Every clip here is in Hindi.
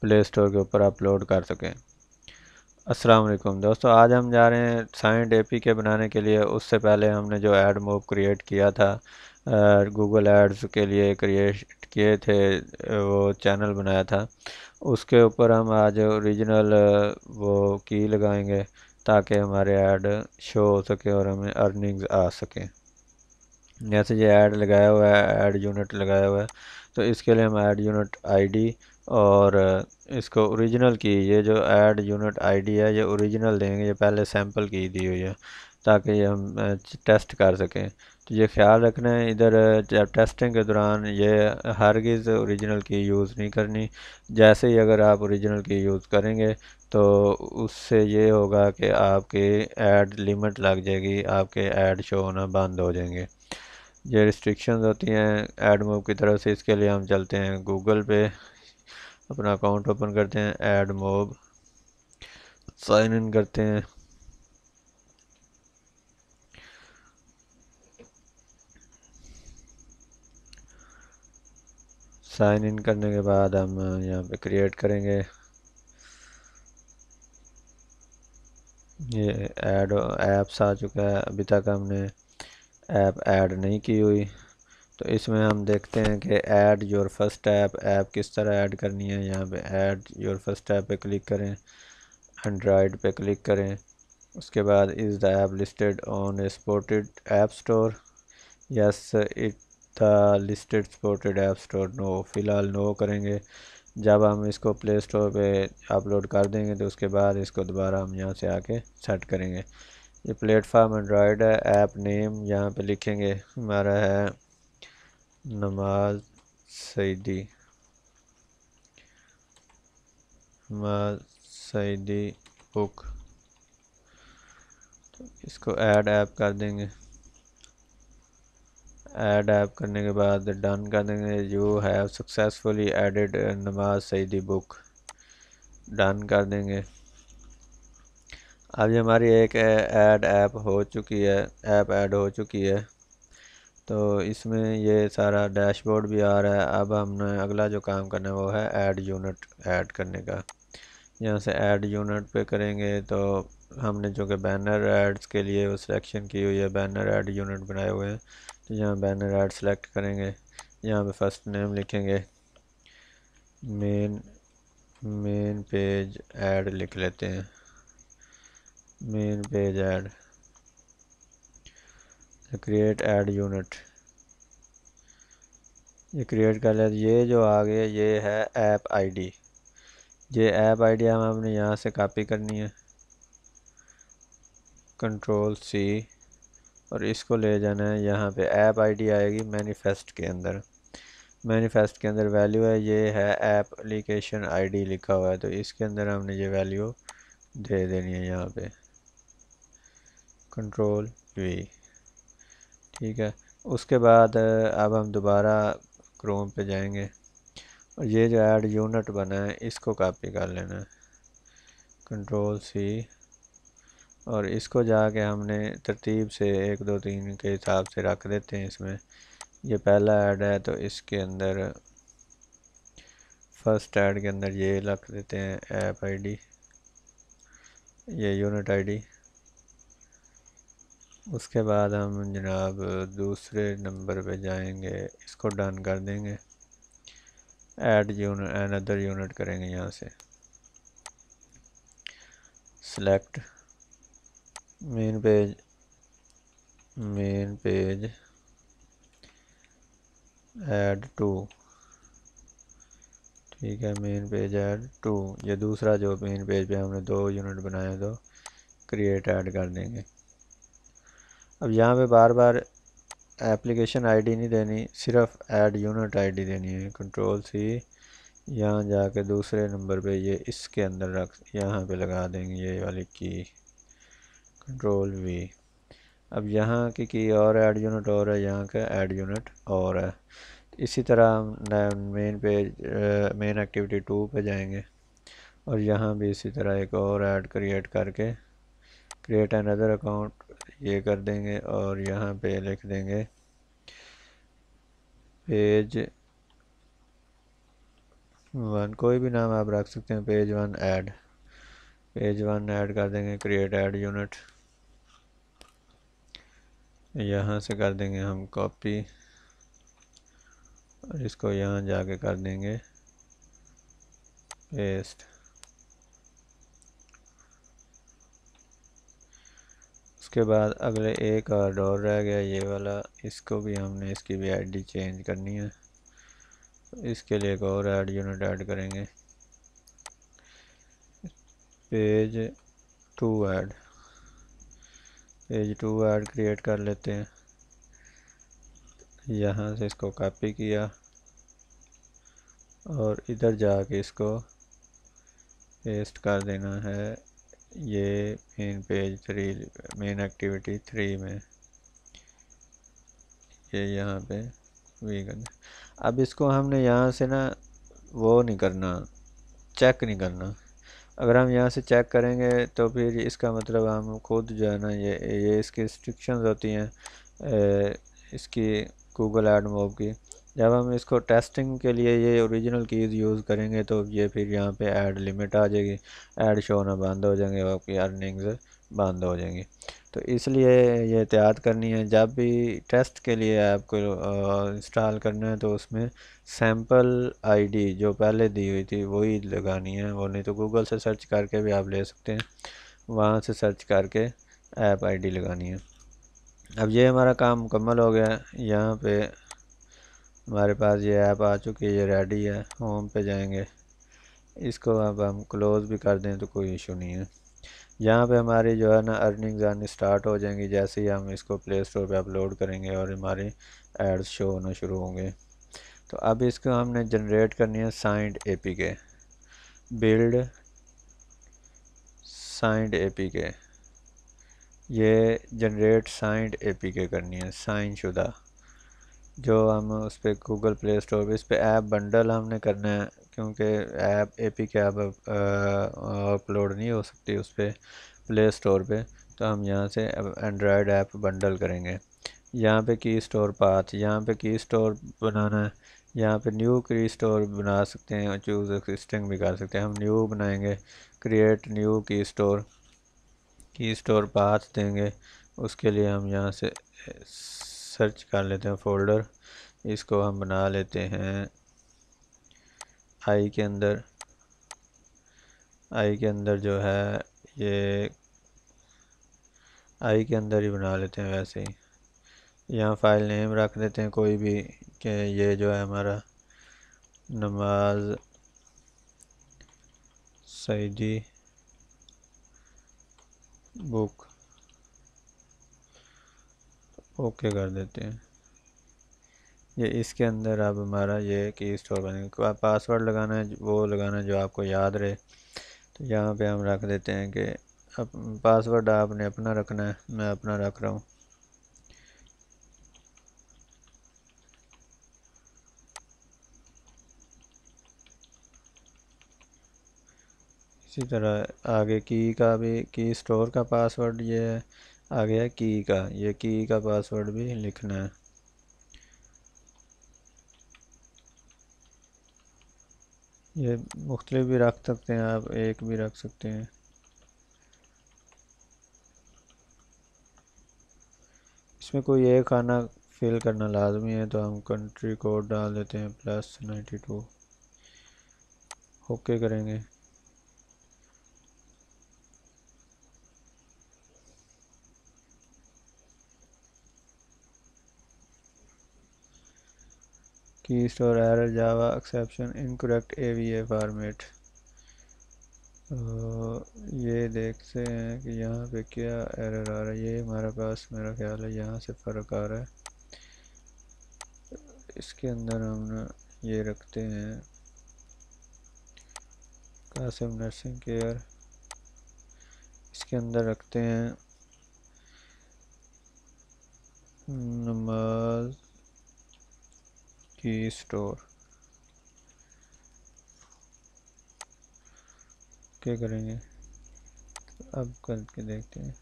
प्ले स्टोर के ऊपर अपलोड कर सकें अस्सलाम वालेकुम दोस्तों आज हम जा रहे हैं साइंट ए के बनाने के लिए उससे पहले हमने जो एड मूव क्रिएट किया था गूगल एड्स के लिए क्रिएट किए थे वो चैनल बनाया था उसके ऊपर हम आज ओरिजिनल वो की लगाएंगे ताकि हमारे ऐड शो हो सके और हमें अर्निंग्स आ सकें जैसे ये ऐड लगाया हुआ है ऐड यूनिट लगाया हुआ है तो इसके लिए हम ऐड यूनिट आईडी और इसको ओरिजिनल की ये जो ऐड यूनिट आईडी है ये ओरिजिनल देंगे ये पहले सैंपल की दी हुई है ताकि ये हम टेस्ट कर सकें तो ये ख्याल रखना है इधर जब टेस्टिंग के दौरान ये हरगिज़ ओरिजिनल की यूज़ नहीं करनी जैसे ही अगर आप ओरिजिनल की यूज़ करेंगे तो उससे ये होगा कि आपके ऐड लिमिट लग जाएगी आपके ऐड शो होना बंद हो जाएंगे ये रिस्ट्रिक्शंस होती हैं एडमूव की तरफ से इसके लिए हम चलते हैं गूगल पे अपना अकाउंट ओपन करते हैं ऐड मोब साइन इन करते हैं साइन इन करने के बाद हम यहाँ पे क्रिएट करेंगे ये ऐड ऐप्स आ चुका है अभी तक हमने ऐप ऐड नहीं की हुई तो इसमें हम देखते हैं कि add your first app app किस तरह ऐड करनी है यहाँ पे ऐड योर फर्स्ट ऐप पे क्लिक करें एंड्रॉयड पे क्लिक करें उसके बाद is the app listed on supported app store yes it the listed supported app store no फ़िलहाल नो करेंगे जब हम इसको प्ले स्टोर पे अपलोड कर देंगे तो उसके बाद इसको दोबारा हम यहाँ से आके सेट करेंगे ये प्लेटफार्म एंड्रॉयड है ऐप नेम यहाँ पे लिखेंगे हमारा है नमाज सईदी नमाज सईदी बुक तो इसको ऐड ऐप कर देंगे ऐड ऐप करने के बाद डन कर देंगे यू हैव सक्सेसफुली एडिड नमाज सईदी बुक डन कर देंगे अब ये हमारी एक ऐड ऐप हो चुकी है ऐप ऐड हो चुकी है तो इसमें ये सारा डैशबोर्ड भी आ रहा है अब हमने अगला जो काम करना है वो है ऐड यूनिट ऐड करने का यहाँ से ऐड यूनिट पे करेंगे तो हमने जो कि बैनर एड्स के लिए वो सिलेक्शन की हुई है बैनर ऐड यूनिट बनाए हुए हैं तो यहाँ बैनर ऐड सेलेक्ट करेंगे यहाँ पे फर्स्ट नेम लिखेंगे मेन मेन पेज ऐड लिख लेते हैं main page ad create ad unit ये क्रिएट कर लेते तो ये जो आ गया ये है ऐप आईडी ये ऐप आईडी हम हमने यहाँ से कॉपी करनी है कंट्रोल सी और इसको ले जाना है यहाँ पे ऐप आईडी आएगी मैनिफेस्ट के अंदर मैनिफेस्ट के अंदर वैल्यू है ये है एप्लीकेशन आईडी लिखा हुआ है तो इसके अंदर हमने ये वैल्यू दे देनी है यहाँ पे कंट्रोल वी ठीक है उसके बाद अब हम दोबारा क्रोम पे जाएंगे और ये जो ऐड यूनिट बना है इसको कॉपी कर लेना है कंट्रोल सी और इसको जाके हमने तरतीब से एक दो तीन के हिसाब से रख देते हैं इसमें ये पहला ऐड है तो इसके अंदर फर्स्ट ऐड के अंदर ये रख देते हैं ऐप आईडी ये यूनिट आईडी उसके बाद हम जनाब दूसरे नंबर पे जाएंगे इसको डन कर देंगे ad unit another unit करेंगे यहाँ से select main page main page ad two ठीक है मेन पेज ऐड टू ये दूसरा जो मेन पेज पे हमने दो यूनिट बनाए तो क्रिएट ऐड कर देंगे अब यहाँ पे बार बार एप्लीकेशन आईडी नहीं देनी सिर्फ ऐड यूनिट आईडी देनी है कंट्रोल सी यहाँ जाके दूसरे नंबर पे ये इसके अंदर रख यहाँ पे लगा देंगे ये वाली की कंट्रोल वी अब यहाँ की की और ऐड यूनिट और है यहाँ का ऐड यूनिट और है इसी तरह main page main activity two पे जाएंगे और यहाँ भी इसी तरह एक और ऐड क्रिएट करके क्रिएट एन अदर अकाउंट ये कर देंगे और यहाँ पे लिख देंगे पेज वन कोई भी नाम आप रख सकते हैं page one ad page one ad कर देंगे क्रिएट ऐड यूनिट यहाँ से कर देंगे हम कॉपी और इसको यहाँ जाके कर देंगे पेस्ट उसके बाद अगले एक और डोर रह गया ये वाला इसको भी हमने इसकी भी आईडी चेंज करनी है इसके लिए एक और ऐड यूनिट ऐड करेंगे page two ad page two ad create कर लेते हैं यहाँ से इसको कॉपी किया और इधर जाके इसको पेस्ट कर देना है ये main page three main activity three में ये यहाँ पे वी अब इसको हमने यहाँ से ना वो नहीं करना चेक नहीं करना अगर हम यहाँ से चेक करेंगे तो फिर इसका मतलब हम खुद जो है ना ये ये इसकी रिस्ट्रिक्शंस होती हैं इसकी गूगल एड मोब की जब हम इसको टेस्टिंग के लिए ये ओरिजिनल कीज़ यूज़ करेंगे तो ये फिर यहाँ पे ऐड लिमिट आ जाएगी ऐड शो होना बंद हो जाएंगे आपकी अर्निंग्स बंद हो जाएंगी तो इसलिए ये एहतियात करनी है जब भी टेस्ट के लिए आपको इंस्टॉल करना है तो उसमें सैम्पल आईडी जो पहले दी हुई थी वही लगानी है वो नहीं तो गूगल से सर्च करके भी आप ले सकते हैं वहाँ से सर्च करके ऐप आईडी लगानी है अब ये हमारा काम मुकम्मल हो गया यहाँ पे हमारे पास ये ऐप आ चुकी है ये रेडी है होम पे जाएंगे इसको अब हम क्लोज़ भी कर दें तो कोई इशू नहीं है यहाँ पे हमारी जो है ना अर्निंग्स आनी स्टार्ट हो जाएंगी जैसे ही हम इसको प्ले स्टोर पर अपलोड करेंगे और हमारे एड्स शो होना शुरू होंगे तो अब इसको हमने जनरेट करनी है signed A P K build signed A P K ये जनरेट साइंड ए पी के करनी है साइन शुदा जो हम उस पर गूगल प्ले स्टोर पर इस पर ऐप बंडल हमने करना है क्योंकि app A P K app upload नहीं हो सकती उस पर प्ले स्टोर पे तो हम यहाँ से एंड्रॉयड ऐप बंडल करेंगे यहाँ पे की स्टोर पाथ यहाँ पे की स्टोर बनाना है यहाँ पे न्यू की स्टोर बना सकते हैं और चूज़ एक्सिस्टिंग भी कर सकते हैं हम न्यू बनाएंगे create new key store key store path देंगे उसके लिए हम यहाँ से सर्च कर लेते हैं फोल्डर इसको हम बना लेते हैं आई के अंदर आई के अंदर जो है ये आई के अंदर ही बना लेते हैं वैसे ही यहाँ फाइल नेम रख देते हैं कोई भी कि ये जो है हमारा नमाज सईदी बुक ओके कर देते हैं ये इसके अंदर अब हमारा ये की स्टोर बनेगा पासवर्ड लगाना है वो लगाना है जो आपको याद रहे तो यहाँ पे हम रख देते हैं कि अप, पासवर्ड आपने अपना रखना है मैं अपना रख रहा हूँ इसी तरह आगे की का भी की स्टोर का पासवर्ड ये है आ गया की का ये की का पासवर्ड भी लिखना है ये मुख्तलिफ भी रख सकते हैं आप एक भी रख सकते हैं इसमें कोई एक खाना फिल करना लाजमी है तो हम कंट्री कोड डाल देते हैं प्लस नाइन्टी टू ओके करेंगे key store error java exception incorrect ava format तो ये देखते हैं कि यहाँ पे क्या एरर आ रहा है ये हमारे पास मेरा ख्याल है यहाँ से फ़र्क आ रहा है इसके अंदर हम ये रखते हैं कासिम नर्सिंग केयर इसके अंदर रखते हैं नमाज़ की स्टोर क्या करेंगे अब करके देखते हैं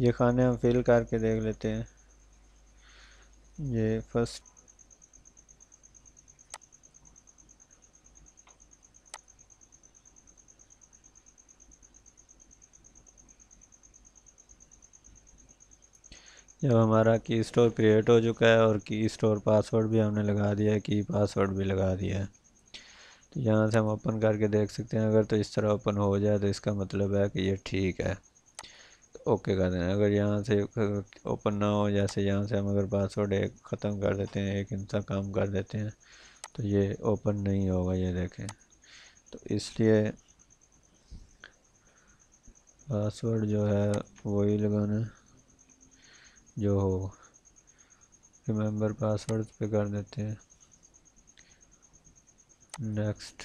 ये खाने हम फिल करके देख लेते हैं ये फर्स्ट जब हमारा की स्टोर क्रिएट हो चुका है और की स्टोर पासवर्ड भी हमने लगा दिया है की पासवर्ड भी लगा दिया है तो यहाँ से हम ओपन करके देख सकते हैं अगर तो इस तरह ओपन हो जाए तो इसका मतलब है कि ये ठीक है तो ओके कर देना अगर यहाँ से ओपन ना हो जैसे यहाँ से हम अगर पासवर्ड एक ख़त्म कर देते हैं एक इंसान काम कर देते हैं तो ये ओपन नहीं होगा ये देखें तो इसलिए पासवर्ड जो है वही लगाना है जो हो रिमेंबर पासवर्ड पे कर देते हैं नेक्स्ट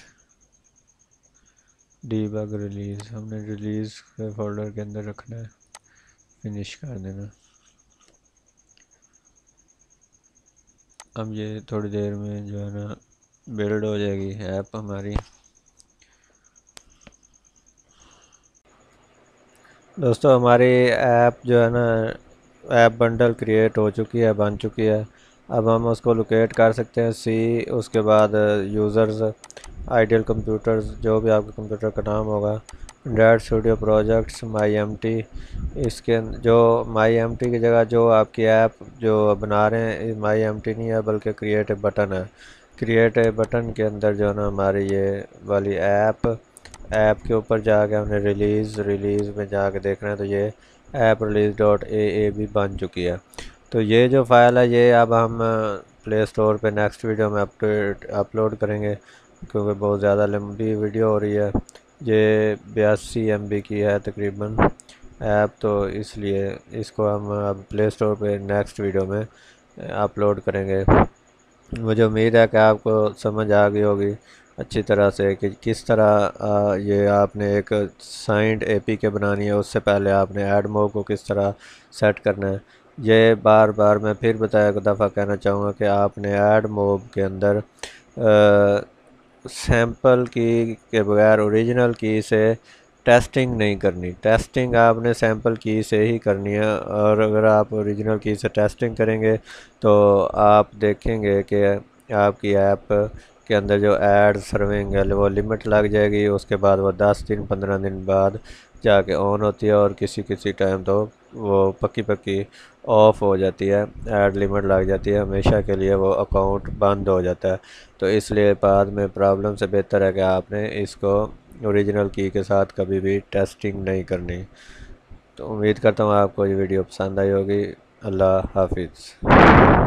बग रिलीज़ हमने रिलीज़ के फोल्डर के अंदर रखना है फिनिश कर देना अब ये थोड़ी देर में जो है ना बिल्ड हो जाएगी ऐप हमारी दोस्तों हमारी ऐप जो है ना ऐप बंडल क्रिएट हो चुकी है बन चुकी है अब हम उसको लोकेट कर सकते हैं सी उसके बाद यूज़र्स आइडियल कंप्यूटर्स जो भी आपके कंप्यूटर का नाम होगा Android studio projects my M T इसके अं, जो माई एम टी की जगह जो आपकी ऐप जो बना रहे हैं माई एम टी नहीं है बल्कि क्रिएट बटन है क्रिएट बटन के अंदर जो है ना हमारी ये वाली ऐप ऐप के ऊपर जाके हमने रिलीज़ रिलीज़ में जाके देख रहे हैं तो ये app release dot A A भी बन चुकी है तो ये जो फ़ाइल है ये अब हम प्ले स्टोर पे नेक्स्ट वीडियो में अपलोड करेंगे क्योंकि बहुत ज़्यादा लंबी वीडियो हो रही है ये बयासी एम की है तकरीबन ऐप तो इसलिए इसको हम अब प्ले स्टोर पे नेक्स्ट वीडियो में अपलोड करेंगे मुझे उम्मीद है कि आपको समझ आ गई होगी अच्छी तरह से कि किस तरह ये आपने एक साइंड ए के बनानी है उससे पहले आपने एड को किस तरह सेट करना है ये बार बार मैं फिर बताया एक दफ़ा कहना चाहूँगा कि आपने एड मोब के अंदर सैम्पल सैंपल की के बगैर ओरिजिनल की से टेस्टिंग नहीं करनी टेस्टिंग आपने सैंपल की से ही करनी है और अगर आप ओरिजिनल की से टेस्टिंग करेंगे तो आप देखेंगे कि आपकी ऐप के अंदर जो एड सर्विंग है वो लिमिट लग जाएगी उसके बाद वो दस दिन पंद्रह दिन बाद जाके ऑन होती है और किसी किसी टाइम तो वो पक्की पक्की ऑफ हो जाती है एड लिमिट लग जाती है हमेशा के लिए वो अकाउंट बंद हो जाता है तो इसलिए बाद में प्रॉब्लम से बेहतर है कि आपने इसको ओरिजिनल की के साथ कभी भी टेस्टिंग नहीं करनी तो उम्मीद करता हूँ आपको ये वीडियो पसंद आई होगी अल्लाह हाफिज़